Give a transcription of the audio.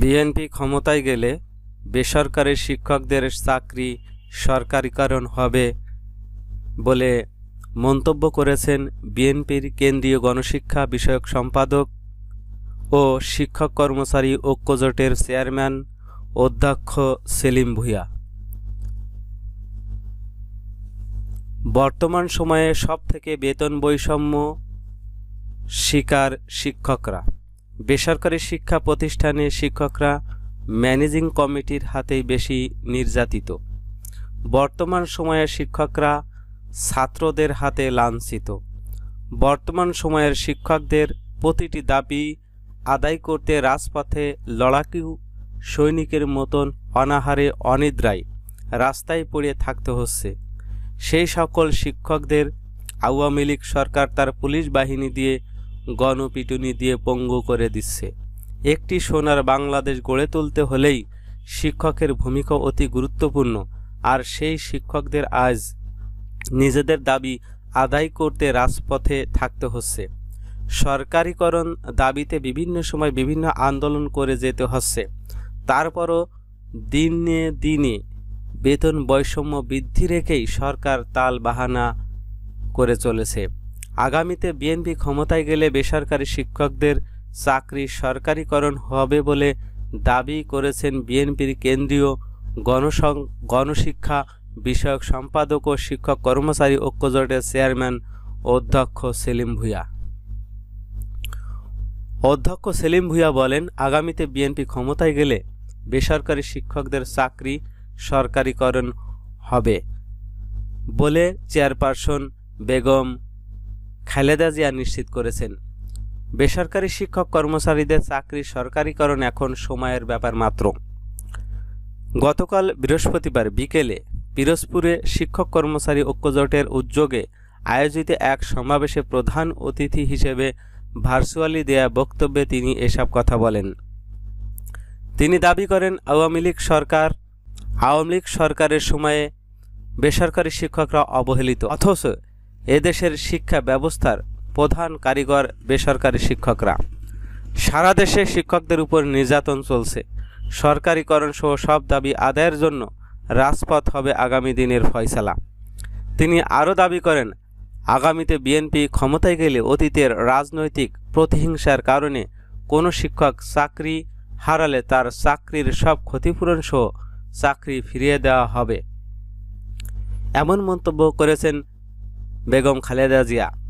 BNP ক্ষমতায় গেলে বেসরকারি শিক্ষকদের চাকরি সরকারিকরণ হবে বলে মন্তব্য করেছেন বিএনপির কেন্দ্রীয় গণশিক্ষা বিষয়ক সম্পাদক ও শিক্ষক কর্মচারী ঐক্যজোটের চেয়ারম্যান অধ্যক্ষ সেলিম ভুয়া বর্তমান সময়ে সবথেকে বেতন বৈষম্য শিকার শিক্ষকরা বেসরকারি শিক্ষা প্রতিষ্ঠানে শিক্ষকরা ম্যানেজিং কমিটির হাতেই বেশি নির্যাতিত বর্তমান সময়ের শিক্ষকরা ছাত্রদের হাতে লাঞ্ছিত বর্তমান সময়ের শিক্ষকদের প্রতিটি দাবি আদায় করতে রাজপথে লড়াকিউ সৈনিকের মতন অনাহারে অনিদ্রায় রাস্তায় পড়ে থাকতে হচ্ছে সেই সকল শিক্ষকদের আওয়ামী লীগ সরকার তার পুলিশ বাহিনী দিয়ে গণপিটুনি দিয়ে পঙ্গু করে দিচ্ছে একটি সোনার বাংলাদেশ গড়ে তুলতে হলেই শিক্ষকের ভূমিকা অতি গুরুত্বপূর্ণ আর সেই শিক্ষকদের আজ নিজেদের দাবি আদায় করতে রাজপথে থাকতে হচ্ছে সরকারিকরণ দাবিতে বিভিন্ন সময় বিভিন্ন আন্দোলন করে যেতে হচ্ছে তারপরও দিনে দিনে বেতন বৈষম্য বৃদ্ধি রেখেই সরকার তাল বাহানা করে চলেছে আগামীতে বিএনপি ক্ষমতায় গেলে বেসরকারি শিক্ষকদের চাকরি সরকারিকরণ হবে বলে দাবি করেছেন বিএনপির কেন্দ্রীয় গণসং গণশিক্ষা বিষয়ক সম্পাদক ও শিক্ষক কর্মচারী ঐক্যজোটের চেয়ারম্যান অধ্যক্ষ সেলিম ভুয়া অধ্যক্ষ সেলিম ভুয়া বলেন আগামীতে বিএনপি ক্ষমতায় গেলে বেসরকারি শিক্ষকদের চাকরি সরকারিকরণ হবে বলে চেয়ারপারসন বেগম খালেদা জিয়া নিশ্চিত করেছেন বেসরকারি শিক্ষক কর্মচারীদের চাকরি সরকারিকরণ এখন সময়ের ব্যাপার মাত্র গতকাল বৃহস্পতিবার বিকেলে পিরোজপুরে শিক্ষক কর্মচারী ঐক্যজোটের উদ্যোগে আয়োজিত এক সমাবেশে প্রধান অতিথি হিসেবে ভার্চুয়ালি দেয়া বক্তব্যে তিনি এসব কথা বলেন তিনি দাবি করেন আওয়ামী লীগ সরকার আওয়ামী লীগ সরকারের সময়ে বেসরকারি শিক্ষকরা অবহেলিত অথচ এদেশের শিক্ষা ব্যবস্থার প্রধান কারিগর বেসরকারি শিক্ষকরা সারা দেশে শিক্ষকদের উপর নির্যাতন চলছে সরকারিকরণ সহ সব দাবি আদায়ের জন্য রাজপথ হবে আগামী দিনের ফয়সালা তিনি আরও দাবি করেন আগামীতে বিএনপি ক্ষমতায় গেলে অতীতের রাজনৈতিক প্রতিহিংসার কারণে কোনো শিক্ষক চাকরি হারালে তার চাকরির সব ক্ষতিপূরণ সহ চাকরি ফিরিয়ে দেওয়া হবে এমন মন্তব্য করেছেন বেগম খালেদা জিয়া